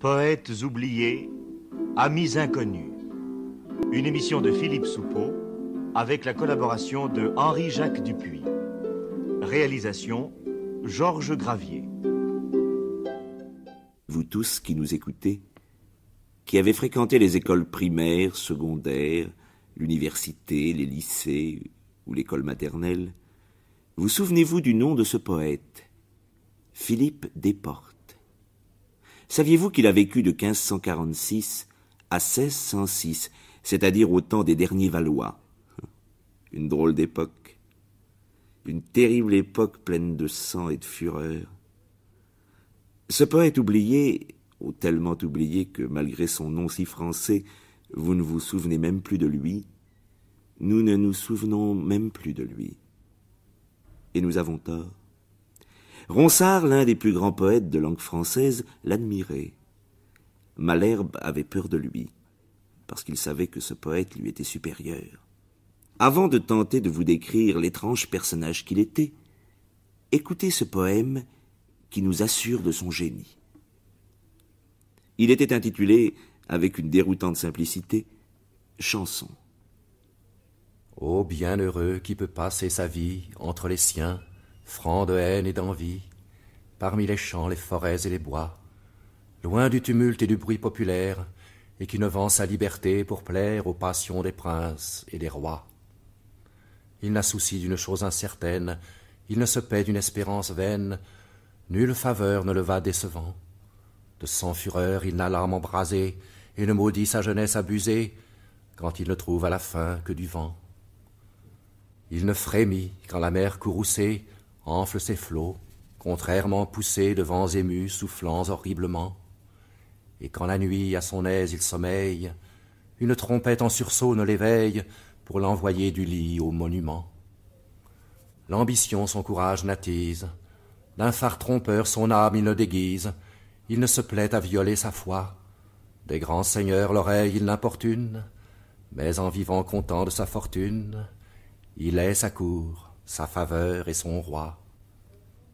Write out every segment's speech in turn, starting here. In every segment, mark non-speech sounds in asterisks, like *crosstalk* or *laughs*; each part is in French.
Poètes oubliés, amis inconnus. Une émission de Philippe Soupeau avec la collaboration de Henri-Jacques Dupuis. Réalisation Georges Gravier. Vous tous qui nous écoutez, qui avez fréquenté les écoles primaires, secondaires, l'université, les lycées ou l'école maternelle, vous souvenez-vous du nom de ce poète, Philippe Desportes. Saviez-vous qu'il a vécu de 1546 à 1606, c'est-à-dire au temps des derniers Valois *laughs* Une drôle d'époque. Une terrible époque pleine de sang et de fureur. Ce poète oublié, ou tellement oublié que malgré son nom si français, vous ne vous souvenez même plus de lui, nous ne nous souvenons même plus de lui. Et nous avons tort. Ronsard, l'un des plus grands poètes de langue française, l'admirait. Malherbe avait peur de lui, parce qu'il savait que ce poète lui était supérieur. Avant de tenter de vous décrire l'étrange personnage qu'il était, écoutez ce poème qui nous assure de son génie. Il était intitulé, avec une déroutante simplicité, Chanson. Ô bienheureux qui peut passer sa vie entre les siens, franc de haine et d'envie, parmi les champs, les forêts et les bois, loin du tumulte et du bruit populaire, et qui ne vend sa liberté pour plaire aux passions des princes et des rois. Il n'a souci d'une chose incertaine, il ne se paie d'une espérance vaine, nulle faveur ne le va décevant. De sans fureur, il n'a l'âme embrasée, et ne maudit sa jeunesse abusée, quand il ne trouve à la fin que du vent. Il ne frémit quand la mer courroucée enfle ses flots, contrairement poussés de vents émus soufflants horriblement. Et quand la nuit à son aise il sommeille, une trompette en sursaut ne l'éveille pour l'envoyer du lit au monument. L'ambition son courage n'attise, d'un phare trompeur son âme il ne déguise, il ne se plaît à violer sa foi. Des grands seigneurs l'oreille il n'importune, mais en vivant content de sa fortune, il est sa cour sa faveur et son roi.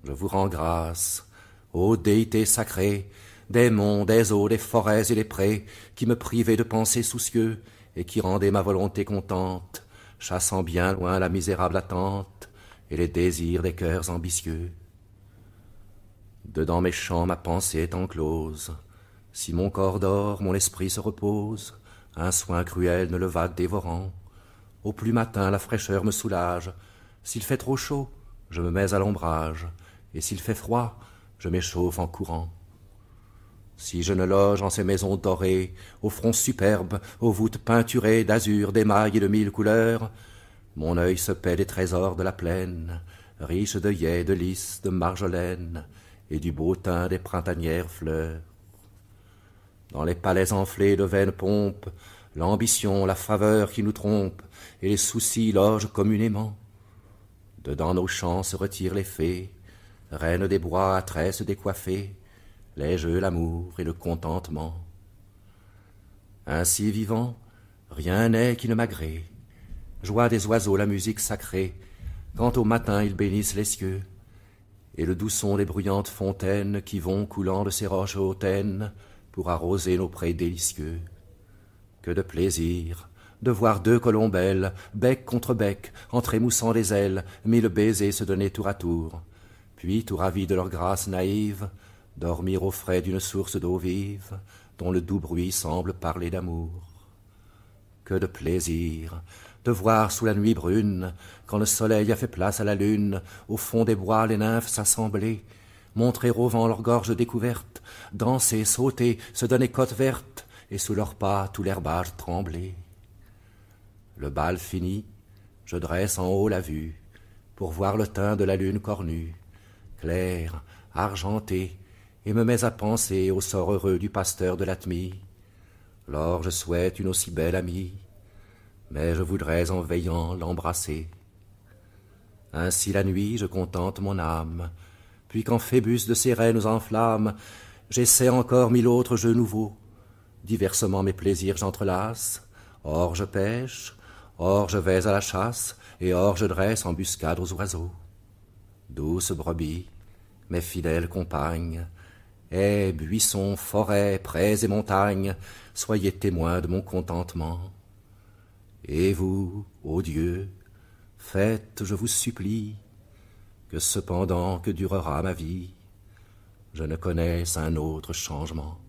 Je vous rends grâce, ô déité sacrée, des monts, des eaux, des forêts et des prés, qui me privaient de pensées soucieux, et qui rendaient ma volonté contente, chassant bien loin la misérable attente, et les désirs des cœurs ambitieux. Dedans mes champs ma pensée est enclose, si mon corps dort, mon esprit se repose, un soin cruel ne le va dévorant. Au plus matin la fraîcheur me soulage, s'il fait trop chaud, je me mets à l'ombrage, et s'il fait froid, je m'échauffe en courant. Si je ne loge en ces maisons dorées, aux fronts superbes, aux voûtes peinturées d'azur, d'émail et de mille couleurs, mon œil se paie des trésors de la plaine, riches d'œillets, de lys, de marjolaine, et du beau teint des printanières fleurs. Dans les palais enflés de vaines pompes, l'ambition, la faveur qui nous trompe, et les soucis logent communément. Dedans dans nos champs se retirent les fées, reines des bois à tresses décoiffées, les jeux, l'amour et le contentement. Ainsi vivant, rien n'est qui ne m'agrée. Joie des oiseaux, la musique sacrée, quand au matin ils bénissent les cieux, et le doux son des bruyantes fontaines qui vont coulant de ces roches hautaines pour arroser nos prés délicieux. Que de plaisir, de voir deux colombelles, bec contre bec, en trémoussant les ailes, mille baisers se donner tour à tour, puis, tout ravis de leur grâce naïve, dormir au frais d'une source d'eau vive, dont le doux bruit semble parler d'amour. Que de plaisir de voir sous la nuit brune, quand le soleil a fait place à la lune, au fond des bois les nymphes s'assembler, montrer au vent leur gorge découverte, danser, sauter, se donner côte verte, et sous leurs pas tout l'herbage trembler. Le bal fini, je dresse en haut la vue pour voir le teint de la lune cornue, claire, argentée, et me mets à penser au sort heureux du pasteur de l'Atmi. Lors je souhaite une aussi belle amie, mais je voudrais en veillant l'embrasser. Ainsi la nuit je contente mon âme, puis quand Phébus de ses rênes enflamme, j'essaie encore mille autres jeux nouveaux. Diversement mes plaisirs j'entrelace, or je pêche, Or je vais à la chasse, et or je dresse embuscade aux oiseaux. Douce brebis, mes fidèles compagnes, haies, buissons, forêts, prés et montagnes, soyez témoins de mon contentement. Et vous, ô Dieu, faites, je vous supplie, que cependant que durera ma vie, je ne connaisse un autre changement.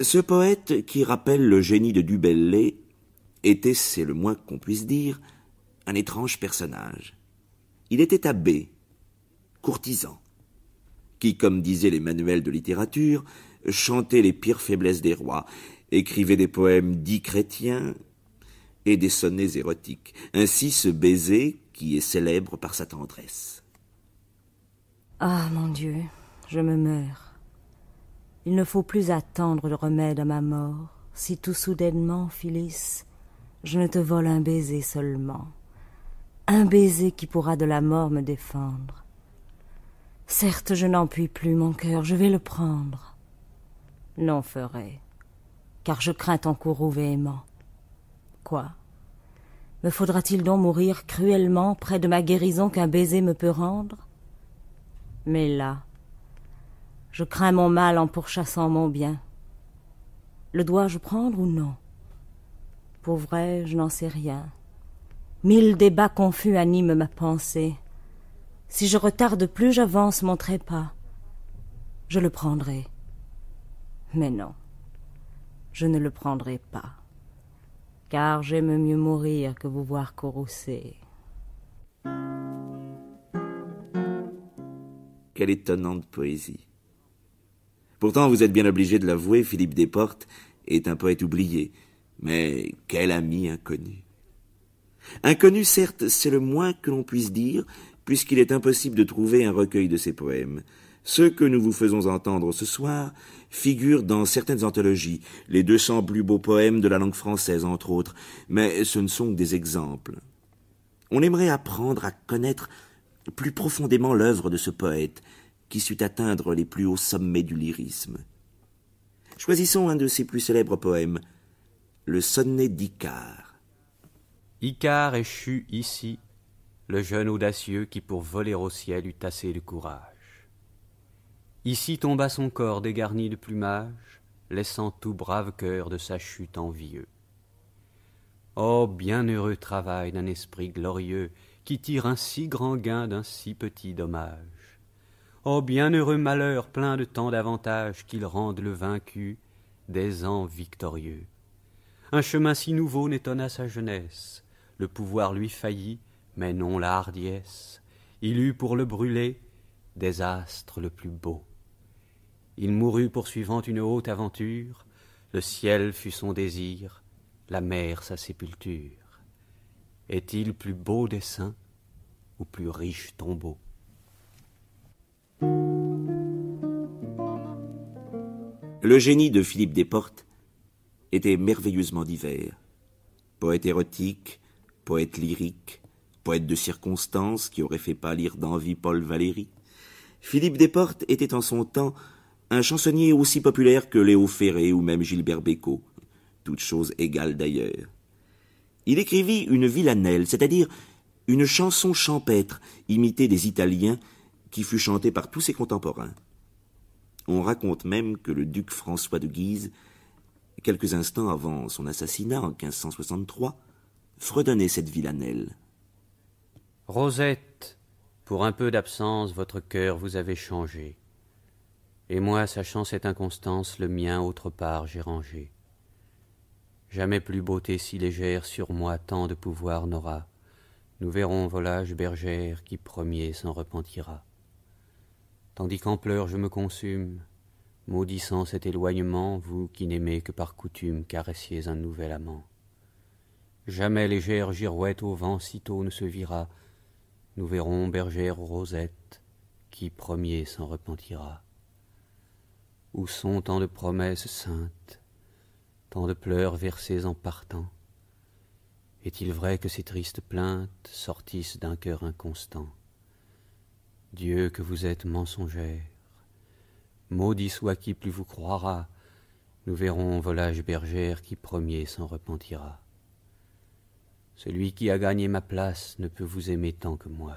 Ce poète, qui rappelle le génie de Dubellé était, c'est le moins qu'on puisse dire, un étrange personnage. Il était abbé, courtisan, qui, comme disaient les manuels de littérature, chantait les pires faiblesses des rois, écrivait des poèmes dits chrétiens et des sonnets érotiques. Ainsi ce baiser qui est célèbre par sa tendresse. Ah, mon Dieu, je me meurs. Il ne faut plus attendre le remède à ma mort, si tout soudainement, Phyllis, je ne te vole un baiser seulement, un baiser qui pourra de la mort me défendre. Certes, je n'en puis plus, mon cœur, je vais le prendre. Non, ferai, car je crains ton courroux véhément. Quoi Me faudra-t-il donc mourir cruellement près de ma guérison qu'un baiser me peut rendre Mais là, je crains mon mal en pourchassant mon bien. Le dois-je prendre ou non Pour vrai, je n'en sais rien. Mille débats confus animent ma pensée. Si je retarde plus, j'avance mon trépas. Je le prendrai. Mais non, je ne le prendrai pas, car j'aime mieux mourir que vous voir courroucer. Quelle étonnante poésie. Pourtant, vous êtes bien obligé de l'avouer, Philippe Desportes est un poète oublié, mais quel ami inconnu. Inconnu, certes, c'est le moins que l'on puisse dire, puisqu'il est impossible de trouver un recueil de ses poèmes. Ceux que nous vous faisons entendre ce soir figurent dans certaines anthologies, les 200 plus beaux poèmes de la langue française, entre autres, mais ce ne sont que des exemples. On aimerait apprendre à connaître plus profondément l'œuvre de ce poète, qui sut atteindre les plus hauts sommets du lyrisme. Choisissons un de ses plus célèbres poèmes, le sonnet d'Icare. Icare échut ici, le jeune audacieux qui pour voler au ciel eut assez de courage. Ici tomba son corps dégarni de plumage, laissant tout brave cœur de sa chute envieux. Oh bienheureux travail d'un esprit glorieux qui tire un si grand gain d'un si petit dommage. Oh bienheureux malheur plein de tant d'avantages Qu'il rende le vaincu des ans victorieux. Un chemin si nouveau n'étonna sa jeunesse, le pouvoir lui faillit, mais non la hardiesse. Il eut pour le brûler des astres le plus beau. Il mourut poursuivant une haute aventure, le ciel fut son désir, la mer sa sépulture. Est-il plus beau des saints ou plus riche tombeau Le génie de Philippe Desportes était merveilleusement divers. Poète érotique, poète lyrique, poète de circonstances qui aurait fait pâlir d'envie Paul Valéry, Philippe Desportes était en son temps un chansonnier aussi populaire que Léo Ferré ou même Gilbert Bécaud, toutes choses égales d'ailleurs. Il écrivit une villanelle, c'est-à-dire une chanson champêtre imitée des Italiens qui fut chantée par tous ses contemporains. On raconte même que le duc François de Guise, quelques instants avant son assassinat en 1563, fredonnait cette villanelle. Rosette, pour un peu d'absence, votre cœur vous avait changé. Et moi, sachant cette inconstance, le mien autre part j'ai rangé. Jamais plus beauté si légère sur moi tant de pouvoir n'aura. Nous verrons volage bergère qui premier s'en repentira tandis qu'en pleurs je me consume, maudissant cet éloignement, vous qui n'aimez que par coutume caressiez un nouvel amant. Jamais légère girouette au vent Si tôt ne se vira, nous verrons bergère rosette, qui premier s'en repentira. Où sont tant de promesses saintes, tant de pleurs versés en partant Est-il vrai que ces tristes plaintes sortissent d'un cœur inconstant Dieu que vous êtes mensongère. Maudit soit qui plus vous croira, nous verrons volage bergère qui premier s'en repentira. Celui qui a gagné ma place ne peut vous aimer tant que moi,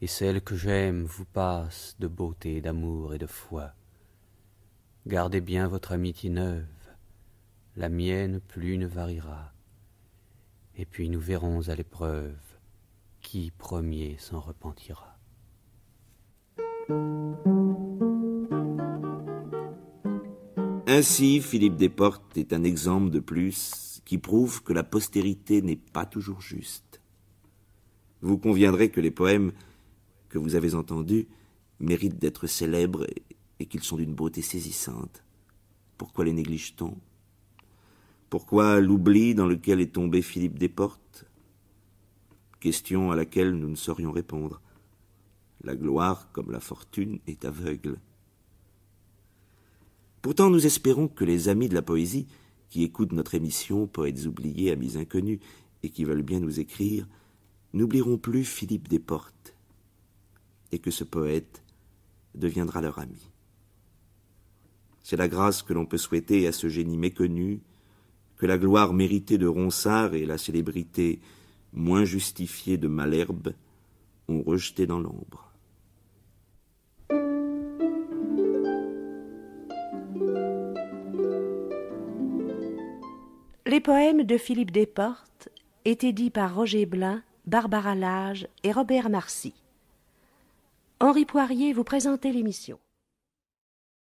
et celle que j'aime vous passe de beauté, d'amour et de foi. Gardez bien votre amitié neuve, la mienne plus ne variera, et puis nous verrons à l'épreuve qui premier s'en repentira. Ainsi, Philippe Desportes est un exemple de plus qui prouve que la postérité n'est pas toujours juste. Vous conviendrez que les poèmes que vous avez entendus méritent d'être célèbres et qu'ils sont d'une beauté saisissante. Pourquoi les néglige-t-on Pourquoi l'oubli dans lequel est tombé Philippe Desportes Question à laquelle nous ne saurions répondre. La gloire, comme la fortune, est aveugle. Pourtant, nous espérons que les amis de la poésie, qui écoutent notre émission Poètes oubliés, amis inconnus, et qui veulent bien nous écrire, n'oublieront plus Philippe Desportes, et que ce poète deviendra leur ami. C'est la grâce que l'on peut souhaiter à ce génie méconnu, que la gloire méritée de Ronsard et la célébrité moins justifiée de Malherbe ont rejeté dans l'ombre. Les poèmes de Philippe Desportes étaient dits par Roger Blin, Barbara Lage et Robert Marcy. Henri Poirier vous présentait l'émission.